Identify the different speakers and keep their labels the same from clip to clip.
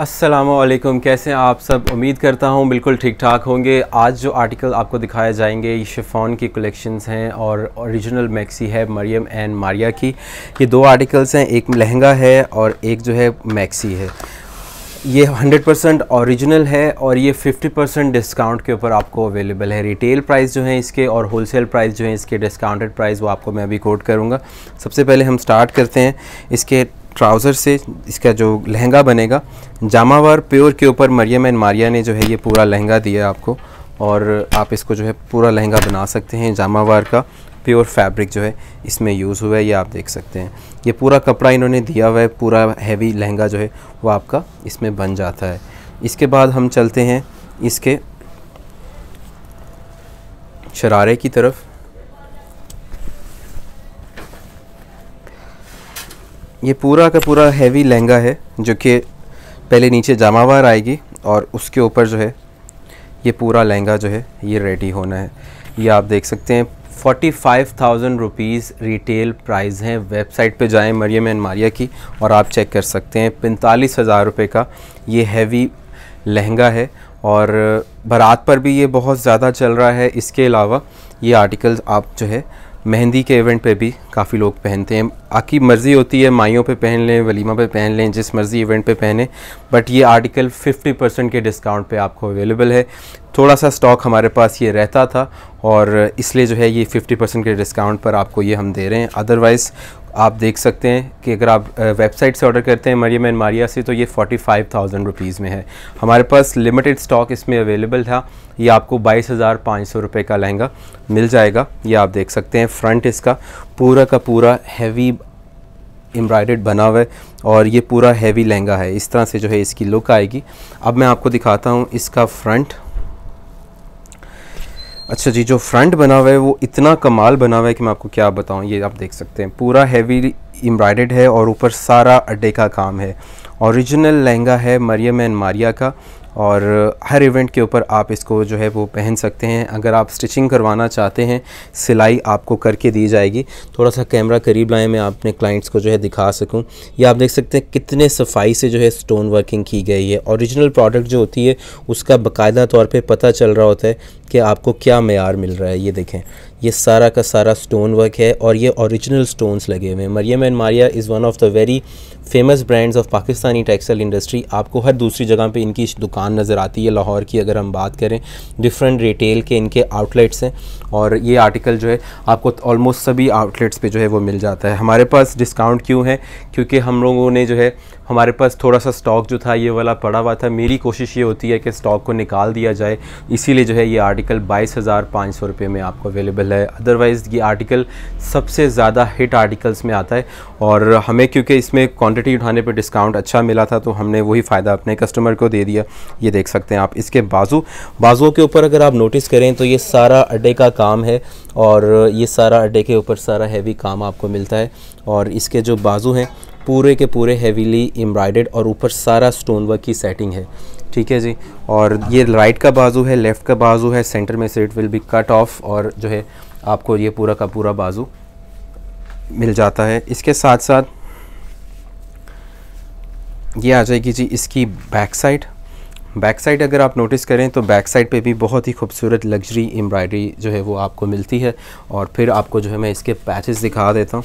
Speaker 1: असलम कैसे हैं आप सब उम्मीद करता हूं बिल्कुल ठीक ठाक होंगे आज जो आर्टिकल आपको दिखाए जाएंगे ये शिफॉन की कलेक्शंस हैं और ओरिजिनल मैक्सी है मरियम एंड मारिया की ये दो आर्टिकल्स हैं एक लहंगा है और एक जो है मैक्सी है ये 100% परसेंट औरिजिनल है और ये 50% परसेंट डिस्काउंट के ऊपर आपको अवेलेबल है रिटेल प्राइस जो है इसके और होलसेल प्राइस जो है इसके डिस्काउंटेड प्राइस वो आपको मैं अभी कोट करूँगा सबसे पहले हम स्टार्ट करते हैं इसके ट्राउज़र से इसका जो लहंगा बनेगा जामावर प्योर के ऊपर मरियम एंड मारिया ने जो है ये पूरा लहंगा दिया आपको और आप इसको जो है पूरा लहंगा बना सकते हैं जामावार का प्योर फैब्रिक जो है इसमें यूज़ हुआ है ये आप देख सकते हैं ये पूरा कपड़ा इन्होंने दिया हुआ है पूरा हैवी लहंगा जो है वो आपका इसमें बन जाता है इसके बाद हम चलते हैं इसके शरारे की तरफ ये पूरा का पूरा हैवी लहंगा है जो कि पहले नीचे जामावार आएगी और उसके ऊपर जो है ये पूरा लहंगा जो है ये रेडी होना है ये आप देख सकते हैं forty five thousand rupees retail price हैं वेबसाइट पे जाएं मरियम एंड मारिया की और आप चेक कर सकते हैं पैंतालीस हज़ार रुपये का ये हैवी लहंगा है और बारात पर भी ये बहुत ज़्यादा चल रहा है इसके अलावा ये आर्टिकल्स आप जो है मेहंदी के इवेंट पे भी काफ़ी लोग पहनते हैं आपकी मर्ज़ी होती है माइयों पे पहन लें वलीमा पे पहन लें जिस मर्ज़ी इवेंट पे पहने बट ये आर्टिकल 50 परसेंट के डिस्काउंट पे आपको अवेलेबल है थोड़ा सा स्टॉक हमारे पास ये रहता था और इसलिए जो है ये 50 परसेंट के डिस्काउंट पर आपको ये हम दे रहे हैं अदरवाइज़ आप देख सकते हैं कि अगर आप वेबसाइट से ऑर्डर करते हैं मरियम एंड मारिया से तो ये फोर्टी फाइव थाउजेंड रुपीज़ में है हमारे पास लिमिटेड स्टॉक इसमें अवेलेबल था ये आपको बाईस हज़ार पाँच सौ रुपये का लहंगा मिल जाएगा ये आप देख सकते हैं फ्रंट इसका पूरा का पूरा हैवी एम्ब्रॉयड बना हुआ है और ये पूरा हैवी लहंगा है इस तरह से जो है इसकी लुक आएगी अब मैं आपको दिखाता हूँ इसका फ्रंट अच्छा जी जो फ्रंट बना हुआ है वो इतना कमाल बना हुआ है कि मैं आपको क्या बताऊँ ये आप देख सकते हैं पूरा हैवी एम्ब्रॉयड है और ऊपर सारा अड्डे का काम है ओरिजिनल लहंगा है मरियम एंड मारिया का और हर इवेंट के ऊपर आप इसको जो है वो पहन सकते हैं अगर आप स्टिचिंग करवाना चाहते हैं सिलाई आपको करके दी जाएगी थोड़ा सा कैमरा करीब लाएँ मैं अपने क्लाइंट्स को जो है दिखा सकूँ ये आप देख सकते हैं कितने सफाई से जो है स्टोन वर्किंग की गई है औरिजिनल प्रोडक्ट जो होती है उसका बाकायदा तौर पर पता चल रहा होता है कि आपको क्या मैार मिल रहा है ये देखें ये सारा का सारा स्टोन वर्क है और ये ओरिजिनल स्टोन्स लगे हुए हैं Maryam and Maria is one of the very famous brands of Pakistani textile industry आपको हर दूसरी जगह पे इनकी दुकान नज़र आती है लाहौर की अगर हम बात करें डिफरेंट रिटेल के इनके आउटलेट्स हैं और ये आर्टिकल जो है आपको ऑलमोस्ट सभी आउटलेट्स पे जो है वो मिल जाता है हमारे पास डिस्काउंट क्यों है क्योंकि हम लोगों ने जो है हमारे पास थोड़ा सा स्टॉक जो था ये वाला पड़ा हुआ था मेरी कोशिश ये होती है कि स्टॉक को निकाल दिया जाए इसीलिए जो है ये आर्टिकल बाईस हज़ार पाँच सौ रुपये में आपको अवेलेबल है अदरवाइज़ ये आर्टिकल सबसे ज़्यादा हिट आर्टिकल्स में आता है और हमें क्योंकि इसमें क्वान्टिटी उठाने पर डिस्काउंट अच्छा मिला था तो हमने वही फ़ायदा अपने कस्टमर को दे दिया ये देख सकते हैं आप इसके बाजू बाजुओं के ऊपर अगर आप नोटिस करें तो ये सारा अड्डे का काम है और ये सारा अड्डे के ऊपर सारा हैवी काम आपको मिलता है और इसके जो बाजू हैं पूरे के पूरे हेवीली एम्ब्रॉयडेड और ऊपर सारा स्टोन वर्क की सेटिंग है ठीक है जी और ये राइट का बाजू है लेफ़्ट का बाजू है सेंटर में से it will be cut off और जो है आपको ये पूरा का पूरा बाजू मिल जाता है इसके साथ साथ ये आ जाएगी जी इसकी बैक साइड बैक साइड अगर आप नोटिस करें तो बैक साइड पे भी बहुत ही खूबसूरत लग्जरी एम्ब्रॉयडरी जो है वो आपको मिलती है और फिर आपको जो है मैं इसके पैचेस दिखा देता हूँ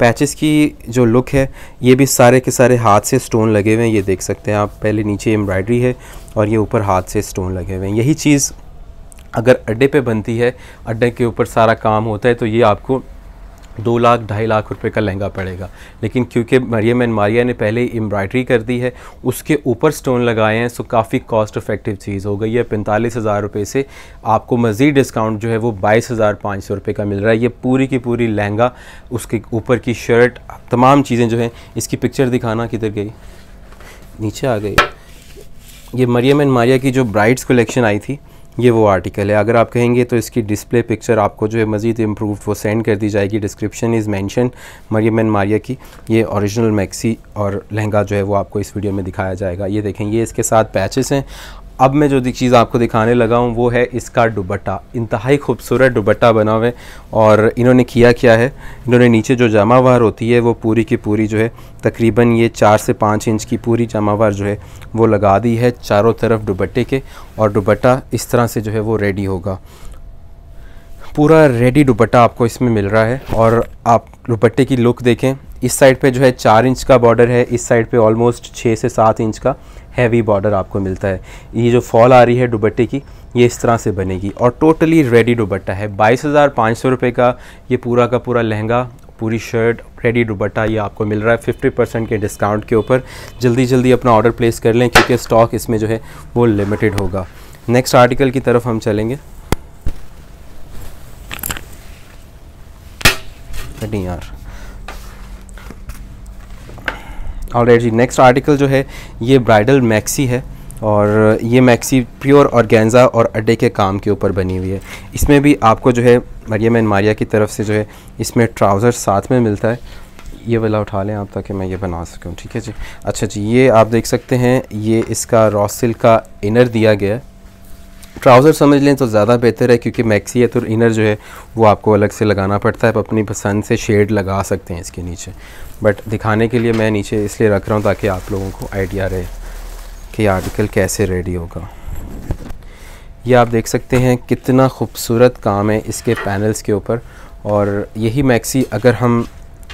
Speaker 1: पैचेस की जो लुक है ये भी सारे के सारे हाथ से स्टोन लगे हुए हैं ये देख सकते हैं आप पहले नीचे एम्ब्रॉयडरी है और ये ऊपर हाथ से स्टोन लगे हुए हैं यही चीज़ अगर अड्डे पे बनती है अड्डे के ऊपर सारा काम होता है तो ये आपको दो लाख ढाई लाख रुपए का लहंगा पड़ेगा लेकिन क्योंकि मरियम एंड मारिया ने पहले एम्ब्रॉयडरी कर दी है उसके ऊपर स्टोन लगाए हैं सो काफ़ी कॉस्ट इफेक्टिव चीज़ हो गई है पैंतालीस हज़ार रुपये से आपको मज़ीद डिस्काउंट जो है वो बाईस हज़ार पाँच सौ रुपये का मिल रहा है ये पूरी की पूरी लहंगा उसके ऊपर की शर्ट तमाम चीज़ें जो हैं इसकी पिक्चर दिखाना किधर गई नीचे आ गई ये मरियम एंड मारिया की जो ब्राइड्स कलेक्शन आई थी ये वो आर्टिकल है अगर आप कहेंगे तो इसकी डिस्प्ले पिक्चर आपको जो है मज़ीद इम्प्रूव वो सेंड कर दी जाएगी description is mention Maryam and Maria की ये ओरिजिनल मैक्सी और लहंगा जो है वो आपको इस वीडियो में दिखाया जाएगा ये देखें ये इसके साथ पैचेस हैं अब मैं जो चीज़ आपको दिखाने लगा हूँ वो है इसका दुबट्टा इंतहाई खूबसूरत दुबट्टा बना हुआ है और इन्होंने किया क्या है इन्होंने नीचे जो जमावार होती है वो पूरी की पूरी जो है तकरीबन ये चार से पाँच इंच की पूरी जमावार जो है वो लगा दी है चारों तरफ दुबट्टे के और दुबट्टा इस तरह से जो है वो रेडी होगा पूरा रेडी दुबट्टा आपको इसमें मिल रहा है और आप दुपट्टे की लुक देखें इस साइड पे जो है चार इंच का बॉर्डर है इस साइड पे ऑलमोस्ट छः से सात इंच का हैवी बॉर्डर आपको मिलता है ये जो फॉल आ रही है दुबट्टे की ये इस तरह से बनेगी और टोटली रेडी दुबट्टा है बाईस हज़ार पाँच सौ रुपये का ये पूरा का पूरा लहंगा पूरी शर्ट रेडी दुबट्टा ये आपको मिल रहा है फिफ्टी परसेंट के डिस्काउंट के ऊपर जल्दी जल्दी अपना ऑर्डर प्लेस कर लें क्योंकि स्टॉक इसमें जो है वो लिमिटेड होगा नेक्स्ट आर्टिकल की तरफ हम चलेंगे यार और जी नेक्स्ट आर्टिकल जो है ये ब्राइडल मैक्सी है और ये मैक्सी प्योर ऑर्गेन्ज़ा और अड्डे के काम के ऊपर बनी हुई है इसमें भी आपको जो है मरियम एंड मारिया की तरफ से जो है इसमें ट्राउज़र साथ में मिलता है ये वाला उठा लें आप ताकि मैं ये बना सकूँ ठीक है जी अच्छा जी ये आप देख सकते हैं ये इसका रॉसिल का इनर दिया गया है ट्राउज़र समझ लें तो ज़्यादा बेहतर है क्योंकि मैक्सी है तो इनर जो है वो आपको अलग से लगाना पड़ता है आप अपनी पसंद से शेड लगा सकते हैं इसके नीचे बट दिखाने के लिए मैं नीचे इसलिए रख रहा हूँ ताकि आप लोगों को आइडिया रहे कि आर्टिकल कैसे रेडी होगा ये आप देख सकते हैं कितना खूबसूरत काम है इसके पैनल्स के ऊपर और यही मैक्सी अगर हम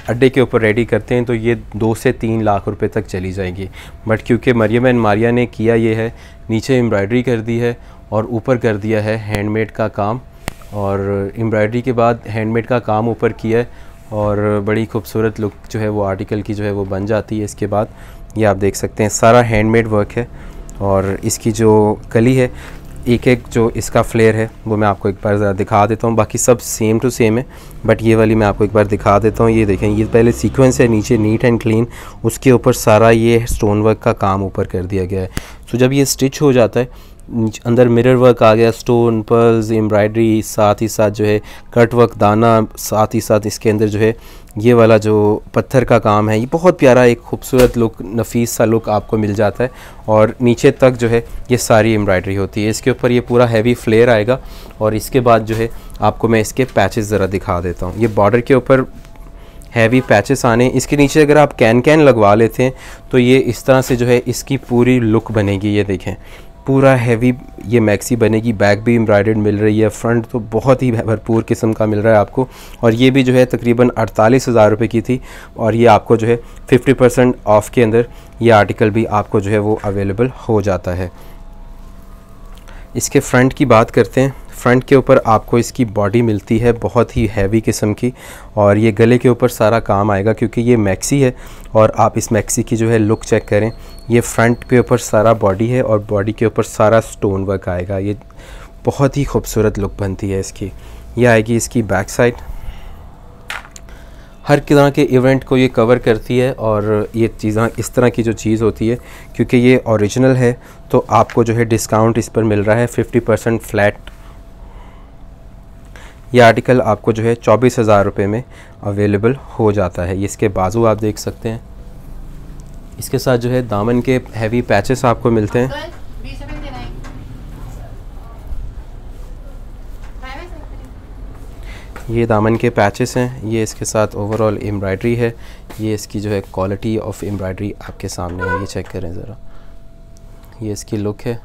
Speaker 1: अड्डे के ऊपर रेडी करते हैं तो ये दो से तीन लाख रुपए तक चली जाएगी बट क्योंकि मरियम एंड मारिया ने किया ये है नीचे एम्ब्रॉयडरी कर दी है और ऊपर कर दिया है हैंडमेड का काम और एम्ब्रॉयडरी के बाद हैंडमेड का काम ऊपर किया है और बड़ी खूबसूरत लुक जो है वो आर्टिकल की जो है वो बन जाती है इसके बाद ये आप देख सकते हैं सारा हैंडमेड वर्क है और इसकी जो कली है एक एक जो इसका फ्लेयर है वो मैं आपको एक बार ज़रा दिखा देता हूँ बाकी सब सेम टू सेम है बट ये वाली मैं आपको एक बार दिखा देता हूँ ये देखें ये पहले सीक्वेंस है नीचे नीट एंड क्लीन उसके ऊपर सारा ये स्टोन वर्क का काम ऊपर कर दिया गया है सो तो जब ये स्टिच हो जाता है अंदर मिरर वर्क आ गया स्टोन पर्ल्स एम्ब्रॉयडरी साथ ही साथ जो है कट वर्क दाना साथ ही साथ इसके अंदर जो है ये वाला जो पत्थर का काम है ये बहुत प्यारा एक खूबसूरत लुक नफीस सा लुक आपको मिल जाता है और नीचे तक जो है ये सारी एम्ब्रॉयडरी होती है इसके ऊपर ये पूरा हैवी फ्लेयर आएगा और इसके बाद जो है आपको मैं इसके पैचेस ज़रा दिखा देता हूँ ये बॉर्डर के ऊपर हैवी पैचेस आने इसके नीचे अगर आप कैन कैन लगवा लेते हैं तो ये इस तरह से जो है इसकी पूरी लुक बनेगी ये देखें पूरा हैवी ये मैक्सी बनेगी बैक भी एम्ब्रॉयडर्ड मिल रही है फ्रंट तो बहुत ही भरपूर किस्म का मिल रहा है आपको और ये भी जो है तकरीबन अड़तालीस हज़ार रुपये की थी और ये आपको जो है 50 परसेंट ऑफ के अंदर ये आर्टिकल भी आपको जो है वो अवेलेबल हो जाता है इसके फ्रंट की बात करते हैं फ्रंट के ऊपर आपको इसकी बॉडी मिलती है बहुत ही हैवी किस्म की और ये गले के ऊपर सारा काम आएगा क्योंकि ये मैक्सी है और आप इस मैक्सी की जो है लुक चेक करें ये फ्रंट के ऊपर सारा बॉडी है और बॉडी के ऊपर सारा स्टोन वर्क आएगा ये बहुत ही खूबसूरत लुक बनती है इसकी ये आएगी इसकी बैक साइड हर तरह के इवेंट को ये कवर करती है और ये चीज़ें इस तरह की जो चीज़ होती है क्योंकि ये ओरिजिनल है तो आपको जो है डिस्काउंट इस पर मिल रहा है 50 परसेंट फ्लैट ये आर्टिकल आपको जो है चौबीस हज़ार रुपये में अवेलेबल हो जाता है इसके बाजू आप देख सकते हैं इसके साथ जो है दामन के हैवी पैचेस आपको मिलते हैं ये दामन के पैचेस हैं ये इसके साथ ओवरऑल एम्ब्रॉयडरी है ये इसकी जो है क्वालिटी ऑफ एम्ब्रॉयडरी आपके सामने है ये चेक करें ज़रा ये इसकी लुक है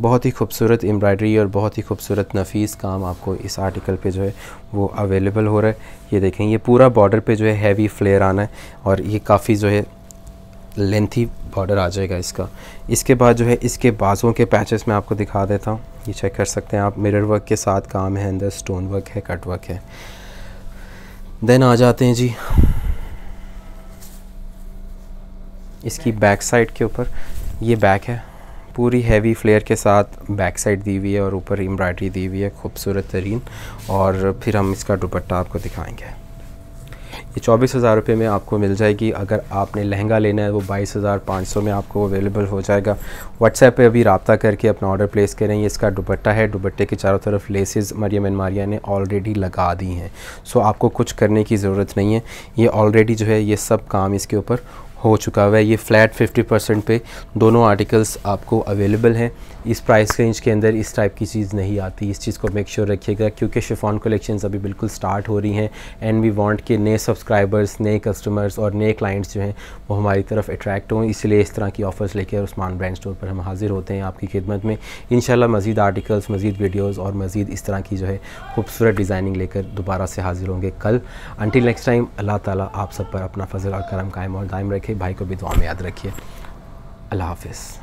Speaker 1: बहुत ही खूबसूरत एम्ब्रॉयडरी और बहुत ही खूबसूरत नफीस काम आपको इस आर्टिकल पे जो है वो अवेलेबल हो रहा है ये देखें ये पूरा बॉर्डर पे जो है हैवी फ्लेयर आना है और ये काफ़ी जो है लेंथी बॉर्डर आ जाएगा इसका इसके बाद जो है इसके बाज़ों के पैचेस मैं आपको दिखा देता हूँ ये चेक कर सकते हैं आप मिरर वर्क के साथ काम है अंदर स्टोन वर्क है कट वर्क है देन आ जाते हैं जी इसकी बैक साइड के ऊपर ये बैक है पूरी हैवी फ्लेयर के साथ बैक साइड दी हुई है और ऊपर एम्ब्रॉयडरी दी हुई है खूबसूरत तरीन और फिर हम इसका दुपट्टा आपको दिखाएंगे ये चौबीस हज़ार रुपये में आपको मिल जाएगी अगर आपने लहंगा लेना है वो बाईस हज़ार पाँच सौ में आपको अवेलेबल हो जाएगा व्हाट्सएप पे अभी रबता करके अपना ऑर्डर प्लेस करें ये इसका दुपट्टा है दुपट्टे के चारों तरफ लेसेस मरियम एंड मारिया ने ऑलरेडी लगा दी हैं सो आपको कुछ करने की ज़रूरत नहीं है ये ऑलरेडी जो है ये सब काम इसके ऊपर हो चुका हुआ है ये फ्लैट 50 परसेंट पे दोनों आर्टिकल्स आपको अवेलेबल हैं इस प्राइस रेंज के अंदर इस टाइप की चीज़ नहीं आती इस चीज़ को मेक श्योर sure रखिएगा क्योंकि शिफॉन कलेक्शंस अभी बिल्कुल स्टार्ट हो रही हैं एंड वी वांट के नए सब्सक्राइबर्स नए कस्टमर्स और नए क्लाइंट्स जो हैं वो हमारी तरफ अट्रैक्ट हों इसलिए इस तरह की ऑफ़र्स लेकर उस्मान ब्रांड स्टोर पर हम हाज़िर होते हैं आपकी खिदमत में इन मज़ीद आर्टिकल्स मज़ीद वीडियोज़ और मज़ीद इस तरह की जो है खूबसूरत डिज़ाइनिंग लेकर दोबारा से हाज़िर होंगे कल अंटिल नेक्स्ट टाइम अल्लाह ताली आप सब पर अपना फजल और करम कायम और दायम रखें रखे भाई को भी दुआ में याद रखिए अल्लाह हाफिज़